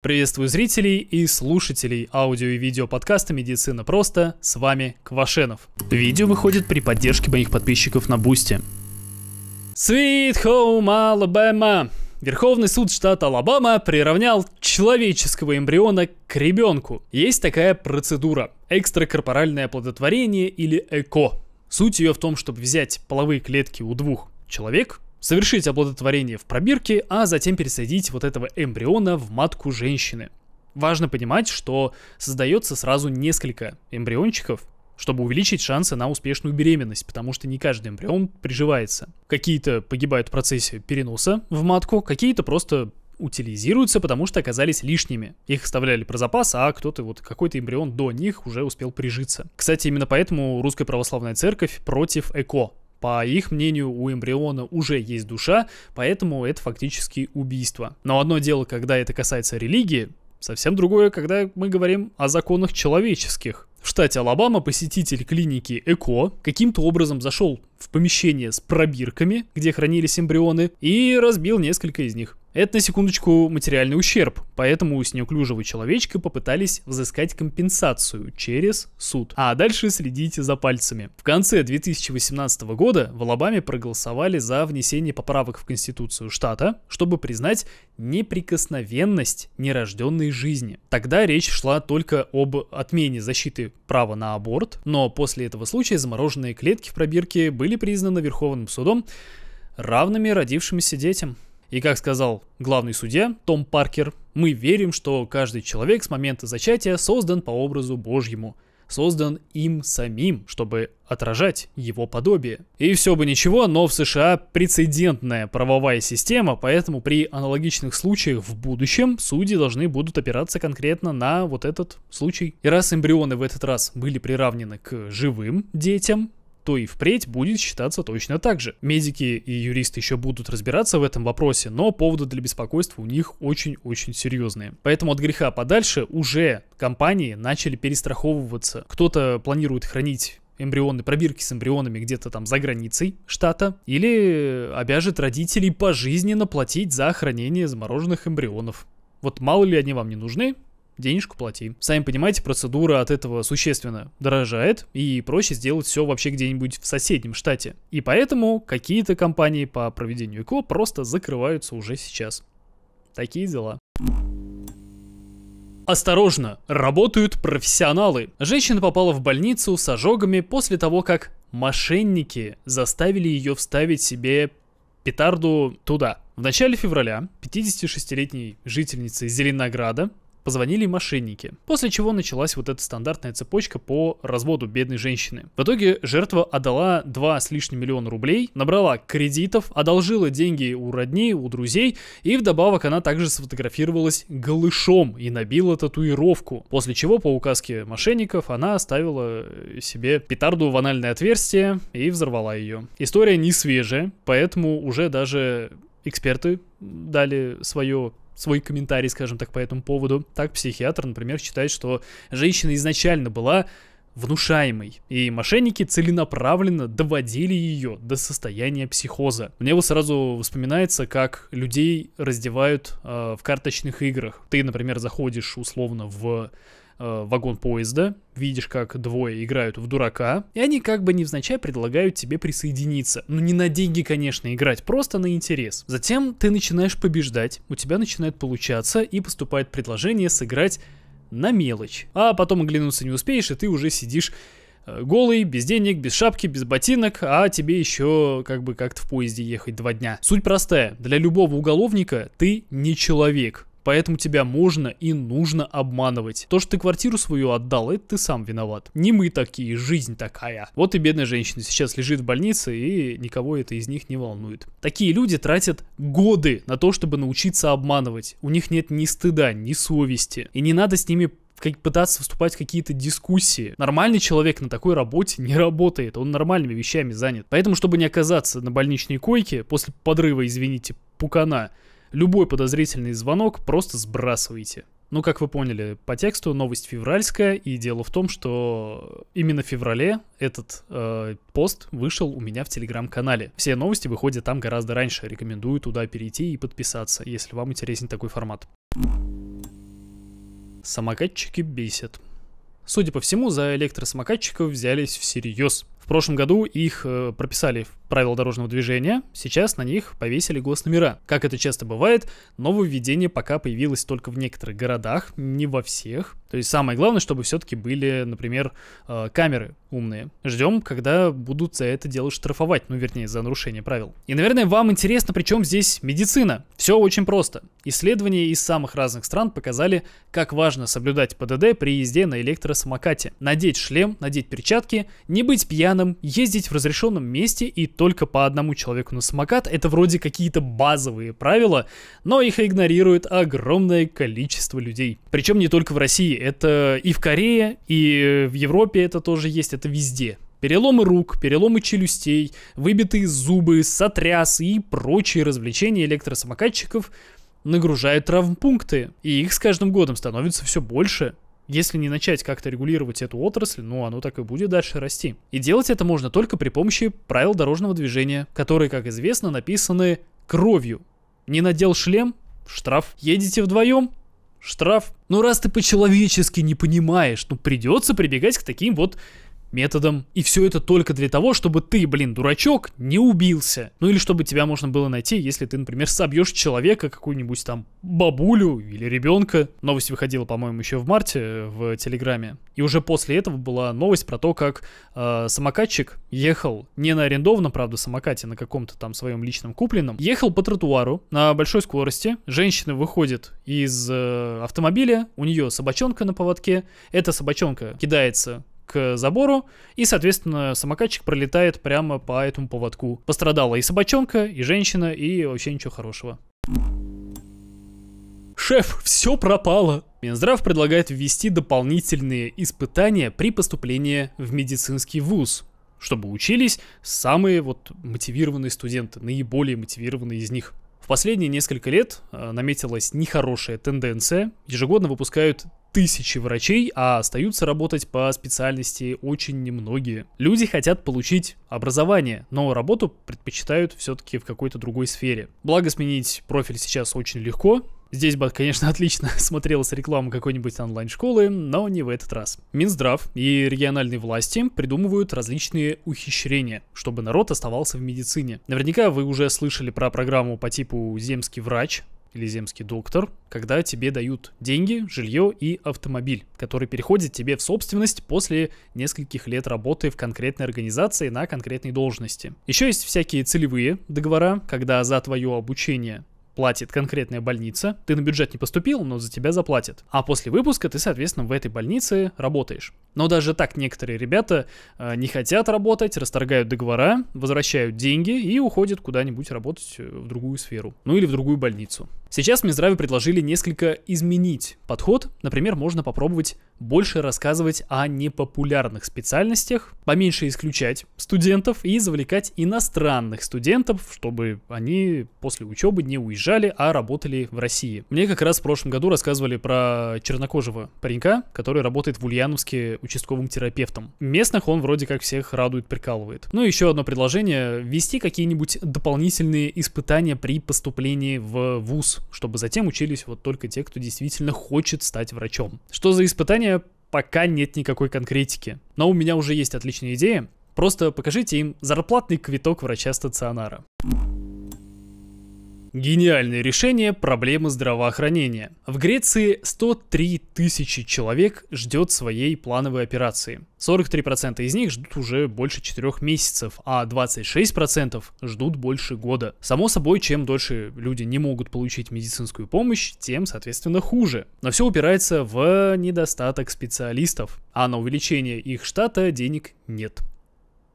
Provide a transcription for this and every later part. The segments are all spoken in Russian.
Приветствую зрителей и слушателей аудио и видео подкаста «Медицина просто». С вами Квашенов. Видео выходит при поддержке моих подписчиков на Бусти. Sweet Home Alabama. Верховный суд штата Алабама приравнял человеческого эмбриона к ребенку. Есть такая процедура – экстракорпоральное оплодотворение или ЭКО. Суть ее в том, чтобы взять половые клетки у двух человек совершить оплодотворение в пробирке, а затем пересадить вот этого эмбриона в матку женщины. Важно понимать, что создается сразу несколько эмбриончиков, чтобы увеличить шансы на успешную беременность, потому что не каждый эмбрион приживается. Какие-то погибают в процессе переноса в матку, какие-то просто утилизируются, потому что оказались лишними. Их оставляли про запас, а кто-то, вот какой-то эмбрион до них уже успел прижиться. Кстати, именно поэтому Русская Православная Церковь против ЭКО, по их мнению, у эмбриона уже есть душа, поэтому это фактически убийство. Но одно дело, когда это касается религии, совсем другое, когда мы говорим о законах человеческих. В штате Алабама посетитель клиники ЭКО каким-то образом зашел в помещение с пробирками, где хранились эмбрионы, и разбил несколько из них. Это, на секундочку, материальный ущерб, поэтому с неуклюжего человечка попытались взыскать компенсацию через суд. А дальше следите за пальцами. В конце 2018 года в Алабаме проголосовали за внесение поправок в Конституцию штата, чтобы признать неприкосновенность нерожденной жизни. Тогда речь шла только об отмене защиты права на аборт, но после этого случая замороженные клетки в пробирке были признаны Верховным судом равными родившимся детям. И как сказал главный судья Том Паркер, мы верим, что каждый человек с момента зачатия создан по образу Божьему, создан им самим, чтобы отражать его подобие. И все бы ничего, но в США прецедентная правовая система, поэтому при аналогичных случаях в будущем судьи должны будут опираться конкретно на вот этот случай. И раз эмбрионы в этот раз были приравнены к живым детям, то и впредь будет считаться точно так же. Медики и юристы еще будут разбираться в этом вопросе, но поводы для беспокойства у них очень-очень серьезные. Поэтому от греха подальше уже компании начали перестраховываться. Кто-то планирует хранить эмбрионы, пробирки с эмбрионами где-то там за границей штата, или обяжет родителей пожизненно платить за хранение замороженных эмбрионов. Вот мало ли они вам не нужны, денежку плати. Сами понимаете, процедура от этого существенно дорожает, и проще сделать все вообще где-нибудь в соседнем штате. И поэтому какие-то компании по проведению ЭКО просто закрываются уже сейчас. Такие дела. Осторожно, работают профессионалы. Женщина попала в больницу с ожогами после того, как мошенники заставили ее вставить себе петарду туда. В начале февраля 56-летней жительницы Зеленограда Позвонили мошенники, после чего началась вот эта стандартная цепочка по разводу бедной женщины. В итоге жертва отдала 2 с лишним миллиона рублей, набрала кредитов, одолжила деньги у родней, у друзей, и вдобавок она также сфотографировалась голышом и набила татуировку, после чего по указке мошенников она оставила э, себе петарду в анальное отверстие и взорвала ее. История не свежая, поэтому уже даже эксперты дали свое свой комментарий, скажем так, по этому поводу. Так, психиатр, например, считает, что женщина изначально была внушаемой, и мошенники целенаправленно доводили ее до состояния психоза. Мне вот сразу вспоминается, как людей раздевают э, в карточных играх. Ты, например, заходишь условно в э, вагон поезда, видишь, как двое играют в дурака, и они как бы невзначай предлагают тебе присоединиться. Но ну, не на деньги, конечно, играть, просто на интерес. Затем ты начинаешь побеждать, у тебя начинает получаться, и поступает предложение сыграть на мелочь. А потом оглянуться не успеешь, и ты уже сидишь э, голый, без денег, без шапки, без ботинок, а тебе еще как бы как-то в поезде ехать два дня. Суть простая. Для любого уголовника ты не человек. Поэтому тебя можно и нужно обманывать. То, что ты квартиру свою отдал, это ты сам виноват. Не мы такие, жизнь такая. Вот и бедная женщина сейчас лежит в больнице, и никого это из них не волнует. Такие люди тратят годы на то, чтобы научиться обманывать. У них нет ни стыда, ни совести. И не надо с ними как пытаться вступать в какие-то дискуссии. Нормальный человек на такой работе не работает, он нормальными вещами занят. Поэтому, чтобы не оказаться на больничной койке после подрыва, извините, пукана, Любой подозрительный звонок просто сбрасывайте. Ну, как вы поняли по тексту, новость февральская, и дело в том, что именно в феврале этот э, пост вышел у меня в телеграм-канале. Все новости выходят там гораздо раньше. Рекомендую туда перейти и подписаться, если вам интересен такой формат. Самокатчики бесят. Судя по всему, за электросамокатчиков взялись всерьез. В прошлом году их э, прописали в правила дорожного движения, сейчас на них повесили госномера. Как это часто бывает, нововведение пока появилось только в некоторых городах, не во всех. То есть самое главное, чтобы все-таки были, например, э, камеры умные. Ждем, когда будут за это дело штрафовать, ну вернее, за нарушение правил. И, наверное, вам интересно, при чем здесь медицина? Все очень просто. Исследования из самых разных стран показали, как важно соблюдать ПДД при езде на электросамокате. Надеть шлем, надеть перчатки, не быть пьяным, пьяным, ездить в разрешенном месте и только по одному человеку на самокат — это вроде какие-то базовые правила, но их игнорирует огромное количество людей. Причем не только в России, это и в Корее, и э, в Европе это тоже есть, это везде. Переломы рук, переломы челюстей, выбитые зубы, сотрясы и прочие развлечения электросамокатчиков нагружают травмпункты, и их с каждым годом становится все больше. Если не начать как-то регулировать эту отрасль, ну оно так и будет дальше расти. И делать это можно только при помощи правил дорожного движения, которые, как известно, написаны кровью. Не надел шлем? Штраф. Едете вдвоем? Штраф. Ну раз ты по-человечески не понимаешь, ну придется прибегать к таким вот методом. И все это только для того, чтобы ты, блин, дурачок, не убился. Ну или чтобы тебя можно было найти, если ты, например, собьешь человека, какую-нибудь там бабулю или ребенка. Новость выходила, по-моему, еще в марте э, в Телеграме. И уже после этого была новость про то, как э, самокатчик ехал не на арендованном, правда, самокате, а на каком-то там своем личном купленном, ехал по тротуару на большой скорости. Женщина выходит из э, автомобиля, у нее собачонка на поводке. Эта собачонка кидается к забору, и, соответственно, самокатчик пролетает прямо по этому поводку. Пострадала и собачонка, и женщина, и вообще ничего хорошего. Шеф, все пропало. Минздрав предлагает ввести дополнительные испытания при поступлении в медицинский вуз, чтобы учились самые вот мотивированные студенты, наиболее мотивированные из них. В последние несколько лет э, наметилась нехорошая тенденция. Ежегодно выпускают тысячи врачей, а остаются работать по специальности очень немногие. Люди хотят получить образование, но работу предпочитают все-таки в какой-то другой сфере. Благо сменить профиль сейчас очень легко, Здесь бы, конечно, отлично смотрелась реклама какой-нибудь онлайн-школы, но не в этот раз. Минздрав и региональные власти придумывают различные ухищрения, чтобы народ оставался в медицине. Наверняка вы уже слышали про программу по типу «Земский врач», или земский доктор, когда тебе дают деньги, жилье и автомобиль, который переходит тебе в собственность после нескольких лет работы в конкретной организации на конкретной должности. Еще есть всякие целевые договора, когда за твое обучение платит конкретная больница, ты на бюджет не поступил, но за тебя заплатят. А после выпуска ты, соответственно, в этой больнице работаешь. Но даже так некоторые ребята э, не хотят работать, расторгают договора, возвращают деньги и уходят куда-нибудь работать э, в другую сферу, ну или в другую больницу. Сейчас в Минздраве предложили несколько изменить подход, например, можно попробовать больше рассказывать о непопулярных специальностях, поменьше исключать студентов и завлекать иностранных студентов, чтобы они после учебы не уезжали, а работали в России. Мне как раз в прошлом году рассказывали про чернокожего паренька, который работает в Ульяновске участковым терапевтом. Местных он вроде как всех радует, прикалывает. Ну и еще одно предложение. вести какие-нибудь дополнительные испытания при поступлении в ВУЗ, чтобы затем учились вот только те, кто действительно хочет стать врачом. Что за испытания? название, пока нет никакой конкретики. Но у меня уже есть отличная идея. Просто покажите им зарплатный квиток врача стационара. Гениальное решение проблемы здравоохранения. В Греции 103 тысячи человек ждет своей плановой операции. 43% из них ждут уже больше 4 месяцев, а 26% ждут больше года. Само собой, чем дольше люди не могут получить медицинскую помощь, тем, соответственно, хуже. Но все упирается в недостаток специалистов, а на увеличение их штата денег нет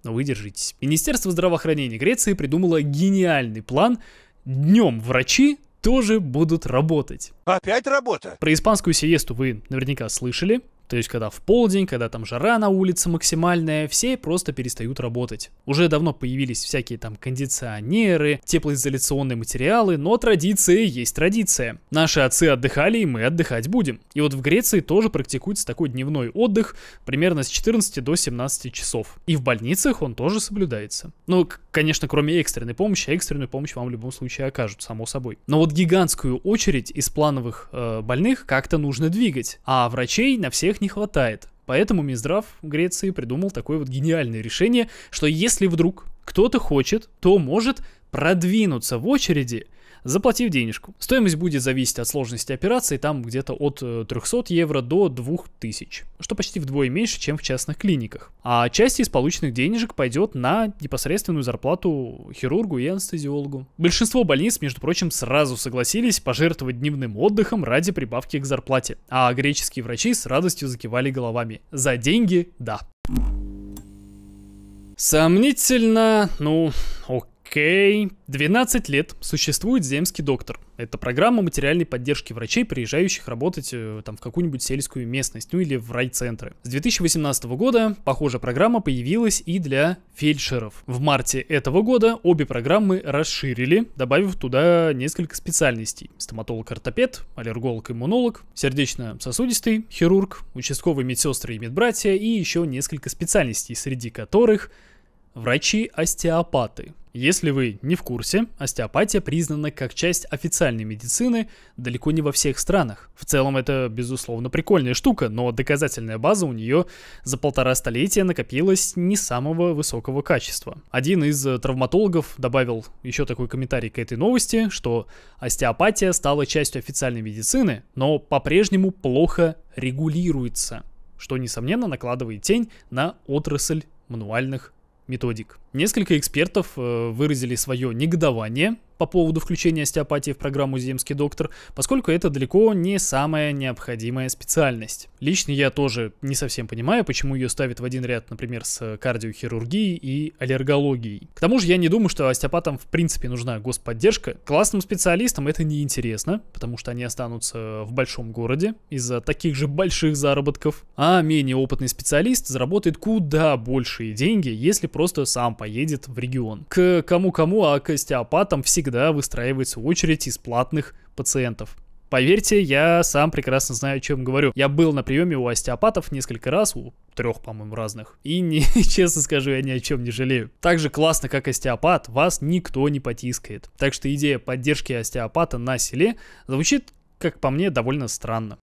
но вы Министерство здравоохранения Греции придумало гениальный план днем врачи тоже будут работать. Опять работа? Про испанскую сиесту вы наверняка слышали. То есть, когда в полдень, когда там жара на улице максимальная, все просто перестают работать. Уже давно появились всякие там кондиционеры, теплоизоляционные материалы, но традиция есть традиция. Наши отцы отдыхали, и мы отдыхать будем. И вот в Греции тоже практикуется такой дневной отдых примерно с 14 до 17 часов. И в больницах он тоже соблюдается. Но Конечно, кроме экстренной помощи, а экстренную помощь вам в любом случае окажут, само собой. Но вот гигантскую очередь из плановых э, больных как-то нужно двигать, а врачей на всех не хватает. Поэтому Минздрав Греции придумал такое вот гениальное решение, что если вдруг кто-то хочет, то может продвинуться в очереди – заплатив денежку. Стоимость будет зависеть от сложности операции, там где-то от 300 э, евро до 2000, что почти вдвое меньше, чем в частных клиниках. А часть из полученных денежек пойдет на непосредственную зарплату хирургу и анестезиологу. Большинство больниц, между прочим, сразу согласились пожертвовать дневным отдыхом ради прибавки к зарплате, а греческие врачи с радостью закивали головами. За деньги – да. Сомнительно, ну, Окей. 12 лет существует «Земский доктор». Это программа материальной поддержки врачей, приезжающих работать э, там, в какую-нибудь сельскую местность, ну или в райцентры. С 2018 года похожая программа появилась и для фельдшеров. В марте этого года обе программы расширили, добавив туда несколько специальностей. Стоматолог-ортопед, аллерголог-иммунолог, сердечно-сосудистый хирург, участковые медсестры и медбратья и еще несколько специальностей, среди которых врачи-остеопаты, если вы не в курсе, остеопатия признана как часть официальной медицины далеко не во всех странах. В целом это, безусловно, прикольная штука, но доказательная база у нее за полтора столетия накопилась не самого высокого качества. Один из э, травматологов добавил еще такой комментарий к этой новости, что остеопатия стала частью официальной медицины, но по-прежнему плохо регулируется, что, несомненно, накладывает тень на отрасль мануальных методик. Несколько экспертов э, выразили свое негодование по поводу включения остеопатии в программу «Земский доктор», поскольку это далеко не самая необходимая специальность. Лично я тоже не совсем понимаю, почему ее ставят в один ряд, например, с кардиохирургией и аллергологией. К тому же я не думаю, что остеопатам в принципе нужна господдержка. Классным специалистам это не интересно, потому что они останутся в большом городе из-за таких же больших заработков, а менее опытный специалист заработает куда большие деньги, если просто сам поедет в регион. К кому-кому, а к остеопатам всегда всегда выстраивается очередь из платных пациентов. Поверьте, я сам прекрасно знаю, о чем говорю. Я был на приеме у остеопатов несколько раз, у трех, по-моему, разных. И, не, честно скажу, я ни о чем не жалею. Так же классно, как остеопат, вас никто не потискает. Так что идея поддержки остеопата на селе звучит, как по мне, довольно странно.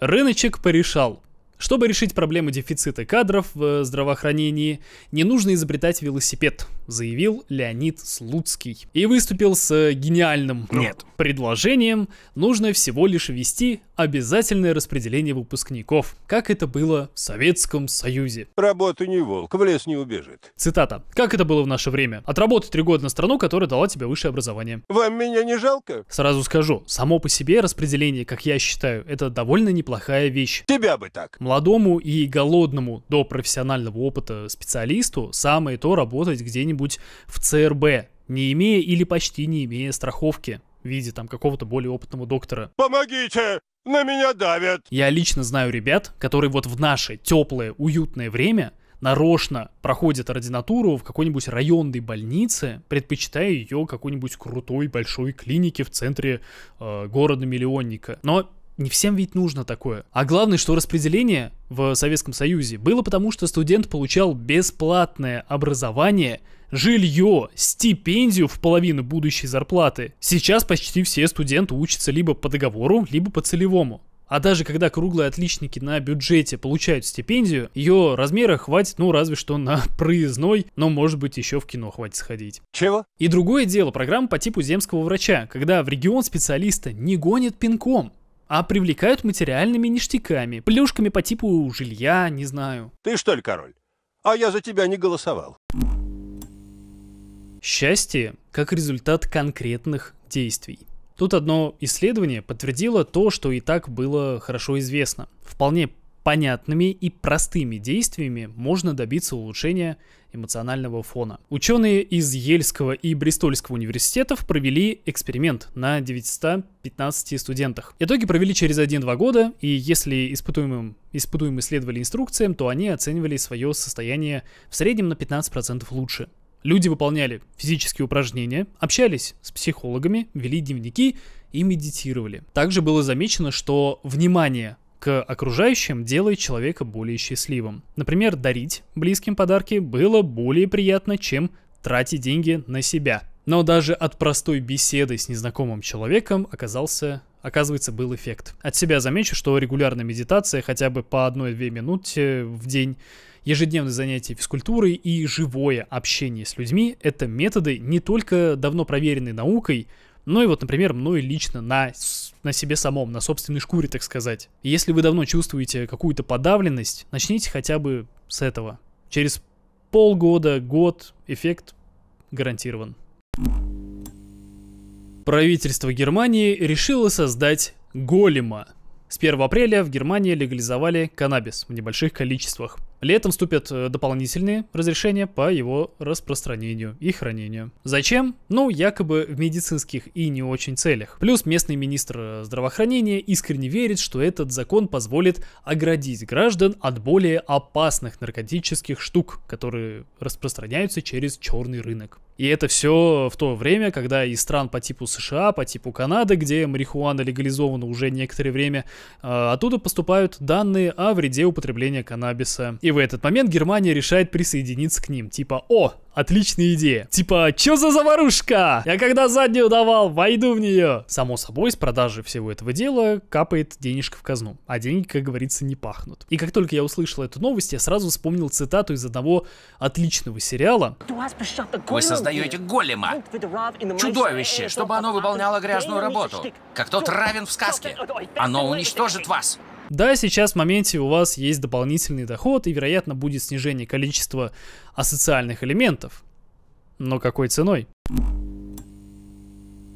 Рыночек порешал. Чтобы решить проблему дефицита кадров в здравоохранении, не нужно изобретать велосипед, заявил Леонид Слуцкий. И выступил с гениальным Нет. предложением, нужно всего лишь ввести обязательное распределение выпускников, как это было в Советском Союзе. Работа не волк, в лес не убежит. Цитата. Как это было в наше время? Отработать три года на страну, которая дала тебе высшее образование. Вам меня не жалко? Сразу скажу, само по себе распределение, как я считаю, это довольно неплохая вещь. Тебя бы так. Молодому и голодному до профессионального опыта специалисту самое то работать где-нибудь в ЦРБ, не имея или почти не имея страховки в виде там какого-то более опытного доктора. Помогите! На меня давят! Я лично знаю ребят, которые вот в наше теплое, уютное время нарочно проходят ординатуру в какой-нибудь районной больнице, предпочитая ее какой-нибудь крутой большой клинике в центре э, города-миллионника. Но не всем ведь нужно такое. А главное, что распределение в Советском Союзе было потому, что студент получал бесплатное образование, жилье, стипендию в половину будущей зарплаты. Сейчас почти все студенты учатся либо по договору, либо по целевому. А даже когда круглые отличники на бюджете получают стипендию, ее размера хватит, ну, разве что на проездной, но, может быть, еще в кино хватит сходить. Чего? И другое дело, программа по типу земского врача, когда в регион специалиста не гонит пинком а привлекают материальными ништяками, плюшками по типу жилья, не знаю. Ты что ли король? А я за тебя не голосовал. Счастье как результат конкретных действий. Тут одно исследование подтвердило то, что и так было хорошо известно. Вполне понятными и простыми действиями можно добиться улучшения эмоционального фона. Ученые из Ельского и Бристольского университетов провели эксперимент на 915 студентах. Итоги провели через 1-2 года, и если испытуемым, испытуемые следовали инструкциям, то они оценивали свое состояние в среднем на 15% лучше. Люди выполняли физические упражнения, общались с психологами, вели дневники и медитировали. Также было замечено, что внимание к окружающим делает человека более счастливым. Например, дарить близким подарки было более приятно, чем тратить деньги на себя. Но даже от простой беседы с незнакомым человеком оказался оказывается, был эффект. От себя замечу, что регулярная медитация хотя бы по 1-2 минуты в день, ежедневные занятия физкультурой и живое общение с людьми — это методы не только давно проверенной наукой, ну и вот, например, мной лично на, на себе самом, на собственной шкуре, так сказать. если вы давно чувствуете какую-то подавленность, начните хотя бы с этого. Через полгода, год эффект гарантирован. Правительство Германии решило создать голема. С 1 апреля в Германии легализовали каннабис в небольших количествах. Летом вступят э, дополнительные разрешения по его распространению и хранению. Зачем? Ну, якобы в медицинских и не очень целях. Плюс местный министр э, здравоохранения искренне верит, что этот закон позволит оградить граждан от более опасных наркотических штук, которые распространяются через черный рынок. И это все в то время, когда из стран по типу США, по типу Канады, где марихуана легализована уже некоторое время, а, оттуда поступают данные о вреде употребления каннабиса. И в этот момент Германия решает присоединиться к ним. Типа, о, Отличная идея. Типа, чё за заварушка? Я когда заднюю давал, войду в нее. Само собой, с продажи всего этого дела капает денежка в казну. А деньги, как говорится, не пахнут. И как только я услышал эту новость, я сразу вспомнил цитату из одного отличного сериала. Вы создаете голема. Чудовище, чтобы оно выполняло грязную работу. Как тот равен в сказке. Оно уничтожит вас. Да, сейчас в моменте у вас есть дополнительный доход и, вероятно, будет снижение количества асоциальных элементов. Но какой ценой?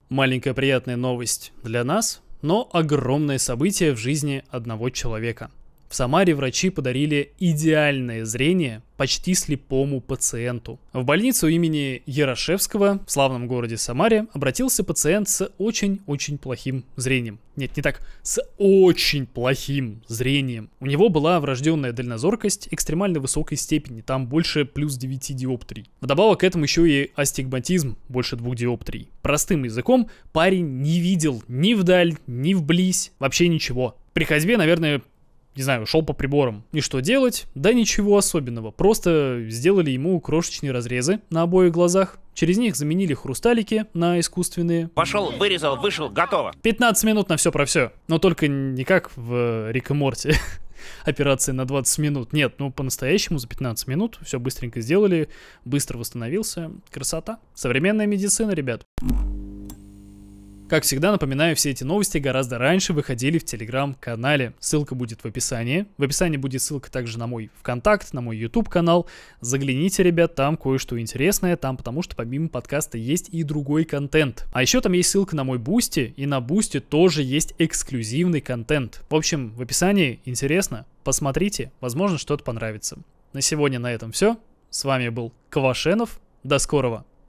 Маленькая приятная новость для нас, но огромное событие в жизни одного человека – в Самаре врачи подарили идеальное зрение почти слепому пациенту. В больницу имени Ярошевского в славном городе Самаре обратился пациент с очень-очень плохим зрением. Нет, не так, с очень плохим зрением. У него была врожденная дальнозоркость экстремально высокой степени, там больше плюс 9 диоптрий. Вдобавок к этому еще и астигматизм больше двух диоптрий. Простым языком парень не видел ни вдаль, ни вблизь, вообще ничего. При ходьбе, наверное, не знаю, шел по приборам. И что делать? Да ничего особенного. Просто сделали ему крошечные разрезы на обоих глазах. Через них заменили хрусталики на искусственные. Пошел, вырезал, вышел, готово. 15 минут на все про все. Но только не как в Рик и Морте операции на 20 минут. Нет, ну по-настоящему за 15 минут все быстренько сделали, быстро восстановился. Красота. Современная медицина, ребят. Как всегда, напоминаю, все эти новости гораздо раньше выходили в телеграм-канале. Ссылка будет в описании. В описании будет ссылка также на мой ВКонтакт, на мой YouTube канал. Загляните, ребят, там кое-что интересное, там потому что помимо подкаста есть и другой контент. А еще там есть ссылка на мой Бусти, и на Бусти тоже есть эксклюзивный контент. В общем, в описании интересно, посмотрите, возможно, что-то понравится. На сегодня на этом все. С вами был Квашенов. До скорого!